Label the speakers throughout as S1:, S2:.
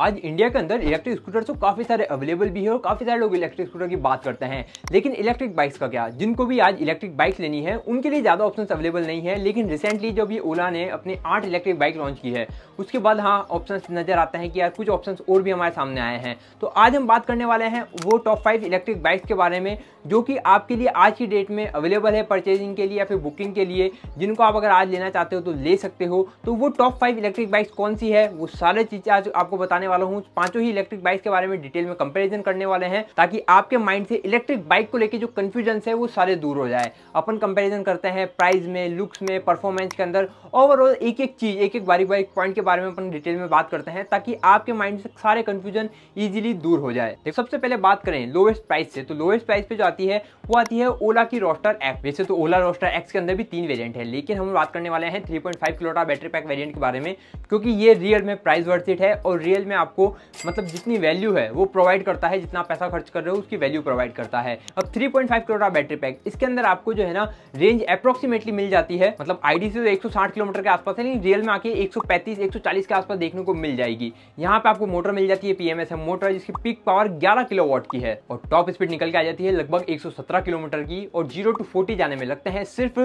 S1: आज इंडिया के अंदर इलेक्ट्रिक स्कूटर तो काफ़ी सारे अवेलेबल भी है और काफ़ी सारे लोग इलेक्ट्रिक स्कूटर की बात करते हैं लेकिन इलेक्ट्रिक बाइक्स का क्या जिनको भी आज इलेक्ट्रिक बाइक लेनी है उनके लिए ज़्यादा ऑप्शन अवेलेबल नहीं है लेकिन रिसेंटली जब ये ओला ने अपने आठ इलेक्ट्रिक बाइक लॉन्च की है उसके बाद हाँ ऑप्शन नज़र आते हैं कि यार कुछ ऑप्शन और भी हमारे सामने आए हैं तो आज हम बात करने वाले हैं वो टॉप फाइव इलेक्ट्रिक बाइक्स के बारे में जो कि आपके लिए आज की डेट में अवेलेबल है परचेजिंग के लिए या फिर बुकिंग के लिए जिनको आप अगर आज लेना चाहते हो तो ले सकते हो तो वो टॉप फाइव इलेक्ट्रिक बाइक्स कौन सी है वो सारे चीज़ें आज आपको बताने करने वाला हूँ पांचों ही इलेक्ट्रिक बाइक के बारे में डिटेल में कंपेरिजन करने वाले हैं ताकि आपके माइंड से इलेक्ट्रिक बाइक को लेकर जो कन्फ्यूजन है वो सारे दूर हो जाए अपन कंपेरिजन करते हैं प्राइस में लुक्स में परफॉर्मेंस के अंदर ओवरऑल एक एक चीज एक एक बारीक बारीक पॉइंट के बारे में अपन डिटेल में बात करते हैं ताकि आपके माइंड से सारे कन्फ्यूजन ईजिली दूर हो जाए सबसे पहले बात करें लोवेस्ट प्राइस से तो लोवेस्ट प्राइस पे जो आती है वो आती है ओला की रोस्टर एक्स वैसे तो ओला रोस्टर एक्स के अंदर भी तीन वेरिएंट है लेकिन हम बात करने वाले हैं three point five kilowatt battery pack variant के बारे में क्योंकि ये रियल में प्राइस वर्थ है और रियल में आपको मतलब जितनी वैल्यू है वो प्रोवाइड करता है जितना पैसा खर्च कर रहे हो उसकी वैल्यू प्रोवाइड करता है अब 3.5 करोड़ का बैटरी पैक इसके अंदर आपको जो है ना रेंज अप्रोक्सीमेटली मिल जाती है मतलब आईडी से तो 160 किलोमीटर के आसपास है लेकिन रियल में आके 135 140 के आसपास देखने को मिल जाएगी यहाँ पे आपको मोटर मिल जाती है पीएमएस है मोटर जिसकी पिक पावर 11 किलोवाट की है और टॉप स्पीड निकल के आ जाती है लगभग 117 किलोमीटर की और जीरो टू फोर्टी जाने में लगते हैं सिर्फ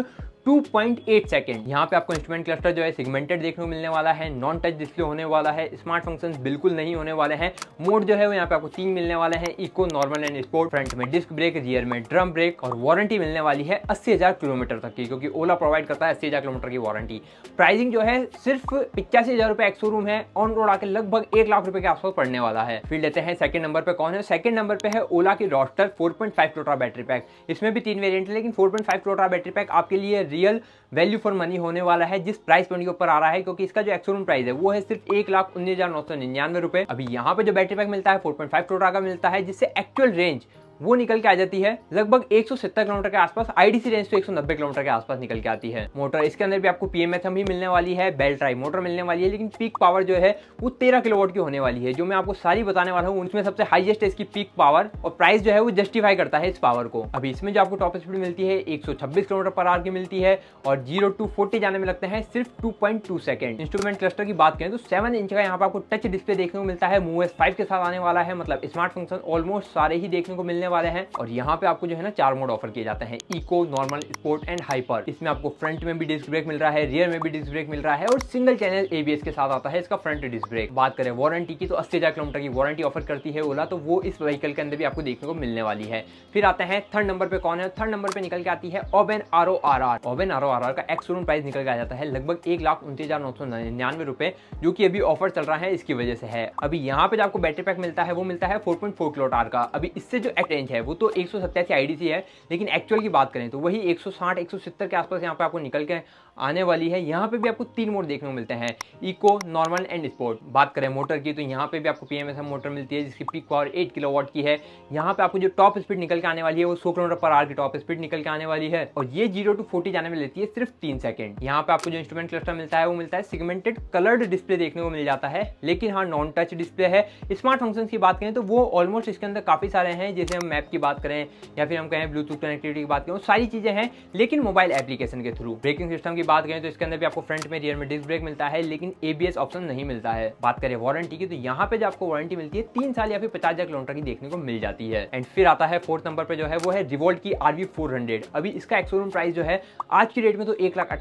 S1: 2.8 सेकेंड यहाँ पे आपको इंस्ट्रूमेंट क्लस्टर जो है सिगमेंटेड देखने को मिलने वाला है नॉन टच डिस्प्ले होने वाला है स्मार्ट फंक्शंस बिल्कुल नहीं होने वाले हैं मोड जो है वो यहाँ पे आपको तीन मिलने वाले हैं eco normal and sport front में डिस्क ब्रेक रियर में ड्रम ब्रेक और वारंटी मिलने वाली है अस्सी किलोमीटर तक की क्योंकि ओला प्रोवाइड करता है अस्सी किलोमीटर की वारंटी प्राइसिंग जो है सिर्फ पिचासी हजार रुपए एक शोरूम है ऑन रोड आके लगभग एक लाख रुपए के आसपास पड़ने वाला है फिर लेते हैं सेकंड नंबर पे कौन है सेकंड नंबर पे है ओला की रॉस्टर 4.5 किलोटा बैटरी पैक इसमें भी तीन वेरियंट है लेकिन 4.5 किलोटा बैटरी पैक आपके लिए रियल वैल्यू फॉर मनी होने वाला है जिस प्राइस पॉइंट के ऊपर आ रहा है क्योंकि इसका जो एक्सोरूम प्राइस है वो है सिर्फ एक लाख उन्नीस हजार नौ सौ निन्यानवे रुपए अभी यहाँ पे जो बैटरी पैक मिलता है फोर पॉइंट फाइव का मिलता है जिससे एक्चुअल रेंज वो निकल के आ जाती है लगभग 170 किलोमीटर के आसपास आईडीसी रेंज तो 190 किलोमीटर के आसपास निकल के आती है मोटर इसके अंदर भी आपको पीएमएथम ही मिलने वाली है बेल्ट ड्राइव मोटर मिलने वाली है लेकिन पीक पावर जो है वो तेरह किलोवाट की होने वाली है जो मैं आपको सारी बताने वाला हूँ उसमें सबसे हाइएस्ट है इसकी पीक पावर और प्राइस जो है वो जस्टिफाई करता है इस पावर को अभी इसमें जो आपको टॉप स्पीड मिलती है एक किलोमीटर पर आवर की मिलती है और जीरो टू फोर्टी जाने में लगते हैं सिर्फ two point two instrument cluster की बात करें तो सेवन इंच का यहाँ पर आपको टच डिस्प्ले देखने को मिलता है मूव फाइव के साथ आने वाला है मतलब स्मार्ट फंक्शन ऑलमोस्ट सारे ही देखने को मिलने मिलने वाले हैं और यहाँ पे आपको जो है ना चार मोड ऑफर किए जाते हैं eco normal sport and hyper इसमें आपको फ्रंट में भी डिस्क ब्रेक मिल रहा है रियर में भी डिस्क ब्रेक मिल रहा है और सिंगल चैनल एबीएस के साथ आता है इसका फ्रंट डिस्क ब्रेक बात करें वारंटी की तो अस्सी किलोमीटर की वारंटी ऑफर करती है ओला तो वो इस व्हीकल के अंदर भी आपको देखने को मिलने वाली है फिर आते हैं थर्ड नंबर पे कौन है थर्ड नंबर पे निकल के आती है Oben R O R R Oben R O R R का एक्स शोरूम प्राइस निकल के आ जाता है लगभग एक लाख उनतीस हजार नौ सौ निन्यानवे रुपए जो कि अभी ऑफर चल रहा है इसकी वजह से है अभी यहाँ पे जो आपको बैटरी पैक मिलता है वो मिलता है four point four kilowatt hour का अभी इससे जो रेंज है वो तो एक सौ सत्तासी है लेकिन एक्चुअल की बात करें तो वही एक सौ के आसपास यहाँ पर आपको निकल के आने वाली है यहाँ पे भी आपको तीन मोड देखने को मिलते हैं इको नॉर्मल एंड स्पोर्ट बात करें मोटर की तो यहाँ पे भी आपको पी मोटर मिलती है जिसकी पिक पावर 8 किलोवाट की है यहाँ पे आपको जो टॉप स्पीड निकल के आने वाली है वो सौ किलोमीटर पर आर की टॉप स्पीड निकल के आने वाली है और ये जीरो टू फोर्टी जाने में लेती है सिर्फ तीन सेकंड यहाँ पे आपको जो इंस्ट्रूमेंट क्लस्टर मिलता है वो मिलता है सिगमेंटेड कलर्ड डिस्प्ले देखने को मिल जाता है लेकिन हाँ नॉन टच डिस्प्ले है स्मार्ट फंक्शन की बात करें तो वो ऑलमोस्ट इसके अंदर काफी सारे हैं जैसे हम मैप की बात करें या फिर हम कहें ब्लूटूथ कनेक्टिविटी की बात करें सारी चीज़ें हैं लेकिन मोबाइल एप्लीकेशन के थ्रू ब्रेकिंग सिस्टम की बात करें तो इसके अंदर भी आपको फ्रंट में रियर में डिस्क ब्रेक मिलता है लेकिन एबीएस ऑप्शन नहीं मिलता है बात करें वारंटी की तो यहाँ पे जो आपको वारंटी मिलती है तीन साल या फिर पचास हजार किलोमीटर की देखने को मिल जाती है एंड फिर आता है फोर्थ नंबर पर जो है वो है रिवोल्ट की आरवी फोर अभी इसका एक शोरूम प्राइस जो है आज की डेट में तो एक लाख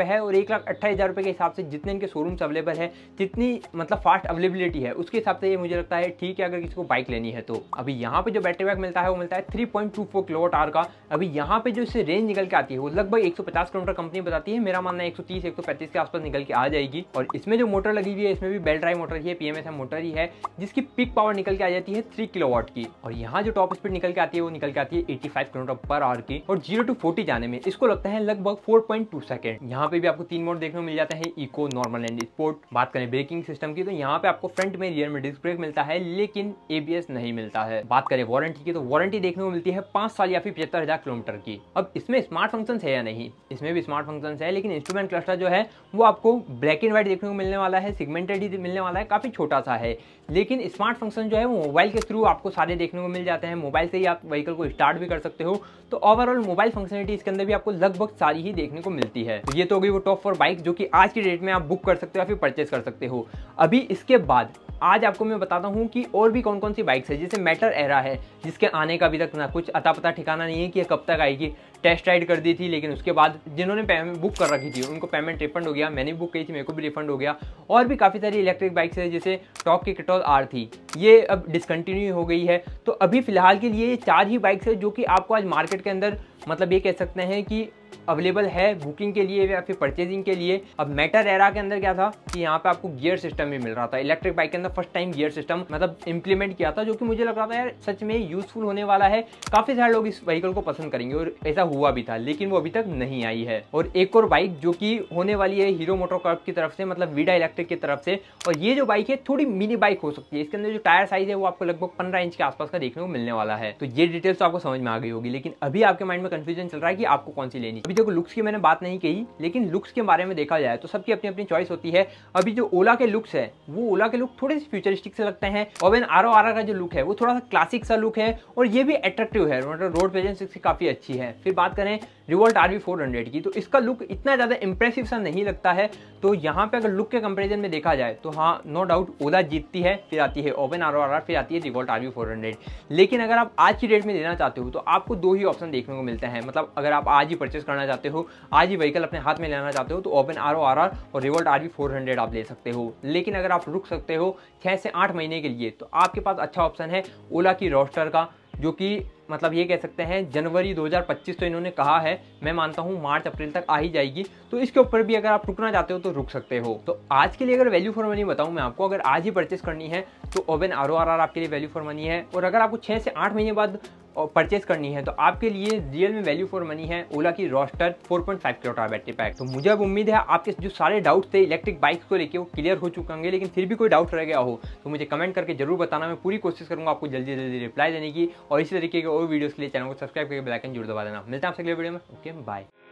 S1: है और एक लाख के हिसाब से जितने इनके शोरूम अवेलेबल है जितनी मतलब फास्ट अवेलेबिलिटी है उसके हिसाब से ये मुझे लगता है ठीक है अगर किसी को बाइक लेनी है तो अभी यहाँ पे जो बैटरी बैक मिलता है वो मिलता है three point two four kilowatt hour का अभी यहाँ पे जो इससे रेंज निकल के आती है वो लगभग एक सौ पचास किलोमीटर कंपनी बताती है मेरा मानना है एक सौ तीस एक सौ पैंतीस के आसपास निकल के आ जाएगी और इसमें जो मोटर लगी हुई है इसमें भी बेल ड्राइव मोटर ही है पीएमएस मोटर ही है जिसकी पिक पावर निकल के आ जाती है थ्री किलोवाट की और यहाँ जो टॉप स्पीड निकल के आती है वो निकल के आती है eighty five kilometre per hour की और जीरो टू फोर्टी जाने में इसको लगता है लगभग फोर पॉइंट टू सेकेंड यहाँ पे भी आपको तीन मोड देखने को मिल जाते हैं इको नॉर्मल एंड स्पोर्ट बात करें ब्रेकिंग सिस्टम की तो यहाँ पे आपको फ्रंट में रियर में डिस्क ब्रेक मिलता है लेकिन एबीएस नहीं मिलता है बात करें वारंटी की तो तो वारंटी देखने को मिलती है पांच साल या फिर पचहत्तर हज़ार किलोमीटर की अब इसमें स्मार्ट फंक्शंस है या नहीं इसमें भी स्मार्ट फंक्शंस है लेकिन इंस्ट्रूमेंट क्लस्टर जो है वो आपको ब्लैक एंड व्हाइट देखने को मिलने वाला है सिगमेंटेड ही मिलने वाला है काफ़ी छोटा सा है लेकिन स्मार्ट फंक्शन जो है वो मोबाइल के थ्रू आपको सारे देखने को मिल जाते हैं मोबाइल से ही आप व्हीकल को स्टार्ट भी कर सकते हो तो ओवरऑल मोबाइल फंक्शनलिटी इसके अंदर भी आपको लगभग सारी ही देखने को मिलती है तो ये तो होगी वो टॉप फॉर बाइक जो कि आज की डेट में आप बुक कर सकते हो या फिर परचेस कर सकते हो अभी इसके बाद आज आपको मैं बताता हूँ कि और भी कौन कौन सी बाइक्स है जैसे मैटर एरा है जिसके आने का अभी तक ना कुछ अता पता ठिकाना नहीं है कि कब तक आएगी टेस्ट राइड कर दी थी लेकिन उसके बाद जिन्होंने पेमेंट बुक कर रखी थी उनको पेमेंट रिफंड हो गया मैंने बुक की थी मेरे को भी रिफंड हो गया और भी काफ़ी सारी इलेक्ट्रिक बाइक्स है जैसे टॉप की कटोल आर थी ये अब डिसकंटिन्यू हो गई है तो अभी फ़िलहाल के लिए चार ही बाइक्स है जो कि आपको आज मार्केट के अंदर मतलब ये कह सकते हैं कि अवेलेबल है बुकिंग के लिए या फिर परचेजिंग के लिए अब मैटर एरा के अंदर क्या था कि यहाँ पे आपको गियर सिस्टम भी मिल रहा था इलेक्ट्रिक बाइक के अंदर फर्स्ट टाइम गियर सिस्टम मतलब इंप्लीमेंट किया था जो कि मुझे लग रहा था यार सच में यूजफुल होने वाला है काफी सारे लोग इस व्हीकल को पसंद करेंगे और ऐसा हुआ भी था लेकिन वो अभी तक नहीं आई है और एक और बाइक जो की होने वाली है हीरो मोटोकॉर्प की तरफ से मतलब वीडा इलेक्ट्रिक की तरफ से और ये जो बाइक है थोड़ी मिनी बाइक हो सकती है इसके अंदर जो टायर साइज है वो आपको लगभग पंद्रह इंच के आसपास का देखने को मिलने वाला है तो ये डिटेल्स तो आपको समझ में आ गई होगी लेकिन अभी आपके माइंड में कंफ्यूजन चल रहा है कि आपको कौन सी लेनी अभी देखो लुक्स की मैंने बात नहीं कही लेकिन लुक्स के बारे में देखा जाए तो सबकी अपनी अपनी चॉइस होती है अभी जो ओला के लुक्स है वो ओला के लुक थोड़े से फ्यूचरिस्टिक से लगते हैं और वेन आर आर का जो लुक है वो थोड़ा सा क्लासिक सा लुक है और ये भी अट्रैक्टिव है मतलब रोड प्रेजेंस इसकी काफ़ी अच्छी है फिर बात करें रिवोल्ट आर वी की तो इसका लुक इतना ज़्यादा इंप्रेसिव सा नहीं लगता है तो यहाँ पे अगर लुक के कंपैरिजन में देखा जाए तो हाँ नो डाउट ओला जीतती है फिर आती है ओपन आर आर फिर आती है रिवोल्ट आर वी लेकिन अगर आप आज की डेट में लेना चाहते हो तो आपको दो ही ऑप्शन देखने को मिलते हैं मतलब अगर आप आज ही परचेस करना चाहते हो आज ही व्हीकल अपने हाथ में लेना चाहते हो तो ओपन आर और रिवोल्ट आर वी आप ले सकते हो लेकिन अगर आप रुक सकते हो छः से आठ महीने के लिए तो आपके पास अच्छा ऑप्शन है ओला की रोस्टर का जो कि मतलब ये कह सकते हैं जनवरी 2025 तो इन्होंने कहा है मैं मानता हूँ मार्च अप्रैल तक आ ही जाएगी तो इसके ऊपर भी अगर आप रुकना चाहते हो तो रुक सकते हो तो आज के लिए अगर वैल्यू फॉर मनी बताऊँ मैं आपको अगर आज ही परचेस करनी है तो ओवन आर आपके लिए वैल्यू फॉर मनी है और अगर आपको छः से आठ महीने बाद और परचेज करनी है तो आपके लिए रियल में वैल्यू फॉर मनी है ओला की Roadster 4.5 point five battery pack तो मुझे अब उम्मीद है आपके जो सारे डाउट थे इलेक्ट्रिक बाइक्स को लेकर वो क्लियर हो चुके होंगे लेकिन फिर भी कोई डाउट रह गया हो तो मुझे कमेंट करके जरूर बताना मैं पूरी कोशिश करूँगा आपको जल्दी जल्दी रिप्लाई देने की और इसी तरीके के और वीडियोज़ के लिए चैनल को सब्सक्राइब करके बेलाइकन जरूर दबा देना मिलते हैं आपसे अगले वीडियो में ओके बाय